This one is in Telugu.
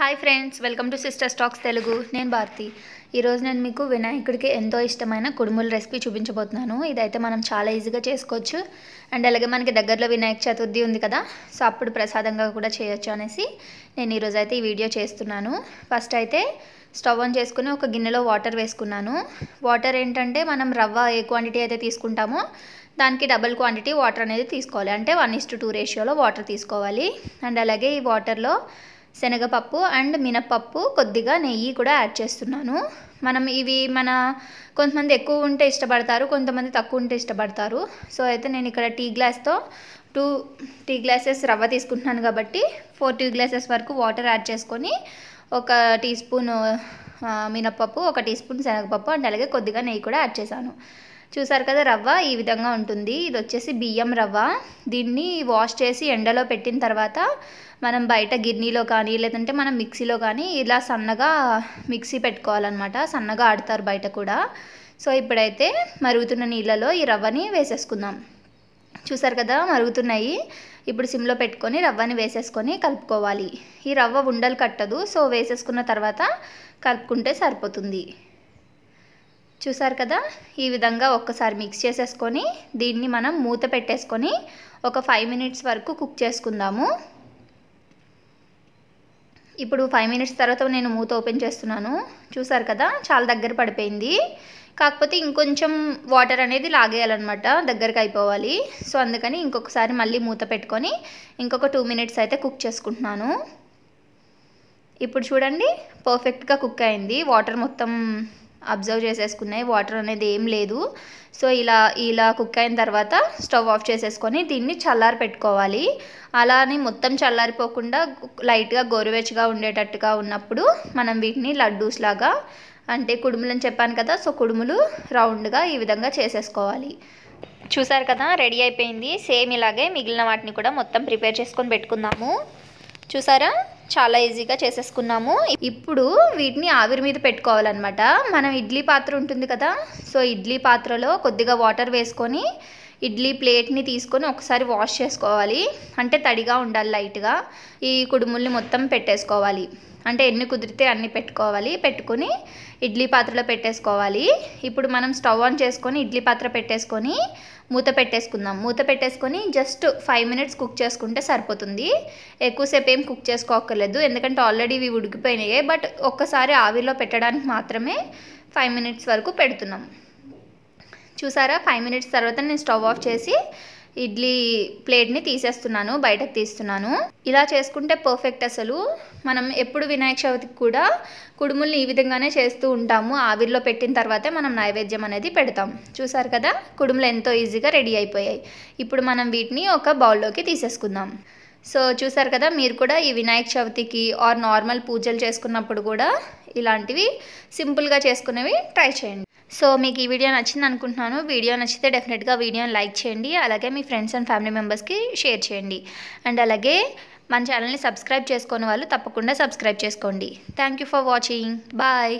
hi friends welcome to sister stacks Telugu నేను భారతి ఈరోజు నేను మీకు వినాయకుడికి ఎంతో ఇష్టమైన కుడుముల రెసిపీ చూపించబోతున్నాను ఇదైతే మనం చాలా ఈజీగా చేసుకోవచ్చు అండ్ అలాగే మనకి దగ్గరలో వినాయక చతుర్థి ఉంది కదా సో అప్పుడు ప్రసాదంగా కూడా చేయొచ్చు అనేసి నేను ఈరోజు అయితే ఈ వీడియో చేస్తున్నాను ఫస్ట్ అయితే స్టవ్ ఆన్ చేసుకుని ఒక గిన్నెలో వాటర్ వేసుకున్నాను వాటర్ ఏంటంటే మనం రవ్వ ఏ క్వాంటిటీ అయితే తీసుకుంటామో దానికి డబల్ క్వాంటిటీ వాటర్ అనేది తీసుకోవాలి అంటే వన్ ఇస్ టు టూ రేషియోలో వాటర్ తీసుకోవాలి అండ్ అలాగే ఈ వాటర్లో శనగపప్పు అండ్ మినపప్పు కొద్దిగా నెయ్యి కూడా యాడ్ చేస్తున్నాను మనం ఇవి మన కొంతమంది ఎక్కువ ఉంటే ఇష్టపడతారు కొంతమంది తక్కువ ఉంటే ఇష్టపడతారు సో అయితే నేను ఇక్కడ టీ గ్లాస్తో టూ టీ గ్లాసెస్ రవ్వ తీసుకుంటున్నాను కాబట్టి ఫోర్ టీ గ్లాసెస్ వరకు వాటర్ యాడ్ చేసుకొని ఒక టీ స్పూన్ మినప్పప్పు ఒక టీ స్పూన్ శనగపప్పు అండ్ అలాగే కొద్దిగా నెయ్యి కూడా యాడ్ చేశాను చూసారు కదా రవ్వ ఈ విధంగా ఉంటుంది ఇది వచ్చేసి బియ్యం రవ్వ దీన్ని వాష్ చేసి ఎండలో పెట్టిన తర్వాత మనం బయట గిర్నీలో కానీ లేదంటే మనం మిక్సీలో కానీ ఇలా సన్నగా మిక్సీ పెట్టుకోవాలన్నమాట సన్నగా ఆడతారు బయట కూడా సో ఇప్పుడైతే మరుగుతున్న నీళ్ళలో ఈ రవ్వని వేసేసుకుందాం చూసారు కదా మరుగుతున్నాయి ఇప్పుడు సిమ్లో పెట్టుకొని రవ్వని వేసేసుకొని కలుపుకోవాలి ఈ రవ్వ ఉండలు కట్టదు సో వేసేసుకున్న తర్వాత కలుపుకుంటే సరిపోతుంది చూసారు కదా ఈ విధంగా ఒక్కసారి మిక్స్ చేసేసుకొని దీన్ని మనం మూత పెట్టేసుకొని ఒక ఫైవ్ మినిట్స్ వరకు కుక్ చేసుకుందాము ఇప్పుడు ఫైవ్ మినిట్స్ తర్వాత నేను మూత ఓపెన్ చేస్తున్నాను చూసారు కదా చాలా దగ్గర పడిపోయింది కాకపోతే ఇంకొంచెం వాటర్ అనేది లాగేయాలన్నమాట దగ్గరకు అయిపోవాలి సో అందుకని ఇంకొకసారి మళ్ళీ మూత పెట్టుకొని ఇంకొక టూ మినిట్స్ అయితే కుక్ చేసుకుంటున్నాను ఇప్పుడు చూడండి పర్ఫెక్ట్గా కుక్ అయింది వాటర్ మొత్తం అబ్జర్వ్ చేసేసుకున్నాయి వాటర్ అనేది ఏం లేదు సో ఇలా ఇలా కుక్ అయిన తర్వాత స్టవ్ ఆఫ్ చేసేసుకొని దీన్ని చల్లారి పెట్టుకోవాలి అలా అని మొత్తం చల్లారిపోకుండా లైట్గా గోరువెచ్చగా ఉండేటట్టుగా ఉన్నప్పుడు మనం వీటిని లడ్డూస్ లాగా అంటే కుడుములు అని చెప్పాను కదా సో కుడుములు రౌండ్గా ఈ విధంగా చేసేసుకోవాలి చూసారు కదా రెడీ అయిపోయింది సేమ్ ఇలాగే మిగిలిన వాటిని కూడా మొత్తం ప్రిపేర్ చేసుకొని పెట్టుకుందాము చూసారా చాలా ఈజీగా చేసేసుకున్నాము ఇప్పుడు వీటిని ఆవిరి మీద పెట్టుకోవాలన్నమాట మనం ఇడ్లీ పాత్ర ఉంటుంది కదా సో ఇడ్లీ పాత్రలో కొద్దిగా వాటర్ వేసుకొని ఇడ్లీ ప్లేట్ని తీసుకొని ఒకసారి వాష్ చేసుకోవాలి అంటే తడిగా ఉండాలి లైట్గా ఈ కుడుముల్ని మొత్తం పెట్టేసుకోవాలి అంటే ఎన్ని కుదిరితే అన్ని పెట్టుకోవాలి పెట్టుకొని ఇడ్లీ పాత్రలో పెట్టేసుకోవాలి ఇప్పుడు మనం స్టవ్ ఆన్ చేసుకొని ఇడ్లీ పాత్ర పెట్టేసుకొని మూత పెట్టేసుకుందాం మూత పెట్టేసుకొని జస్ట్ ఫైవ్ మినిట్స్ కుక్ చేసుకుంటే సరిపోతుంది ఎక్కువసేపు ఏం కుక్ చేసుకోక్కర్లేదు ఎందుకంటే ఆల్రెడీ ఇవి ఉడికిపోయినాయి బట్ ఒక్కసారి ఆవిలో పెట్టడానికి మాత్రమే ఫైవ్ మినిట్స్ వరకు పెడుతున్నాం చూసారా ఫైవ్ మినిట్స్ తర్వాత నేను స్టవ్ ఆఫ్ చేసి ఇడ్లీ ప్లేట్ని తీసేస్తున్నాను బయటకు తీస్తున్నాను ఇలా చేసుకుంటే పర్ఫెక్ట్ అసలు మనం ఎప్పుడు వినాయక చవితికి కూడా కుడుముల్ని ఈ విధంగానే చేస్తూ ఉంటాము ఆవిరిలో పెట్టిన తర్వాతే మనం నైవేద్యం అనేది పెడతాం చూసారు కదా కుడుములు ఎంతో ఈజీగా రెడీ అయిపోయాయి ఇప్పుడు మనం వీటిని ఒక బౌల్లోకి తీసేసుకుందాం సో చూసారు కదా మీరు కూడా ఈ వినాయక చవితికి ఆర్ నార్మల్ పూజలు చేసుకున్నప్పుడు కూడా ఇలాంటివి సింపుల్గా చేసుకునేవి ట్రై చేయండి సో మీకు ఈ వీడియో నచ్చింది అనుకుంటున్నాను వీడియో నచ్చితే డెఫినెట్గా వీడియోని లైక్ చేయండి అలాగే మీ ఫ్రెండ్స్ అండ్ ఫ్యామిలీ మెంబర్స్కి షేర్ చేయండి అండ్ అలాగే మన ఛానల్ని సబ్స్క్రైబ్ చేసుకునే వాళ్ళు తప్పకుండా సబ్స్క్రైబ్ చేసుకోండి థ్యాంక్ ఫర్ వాచింగ్ బాయ్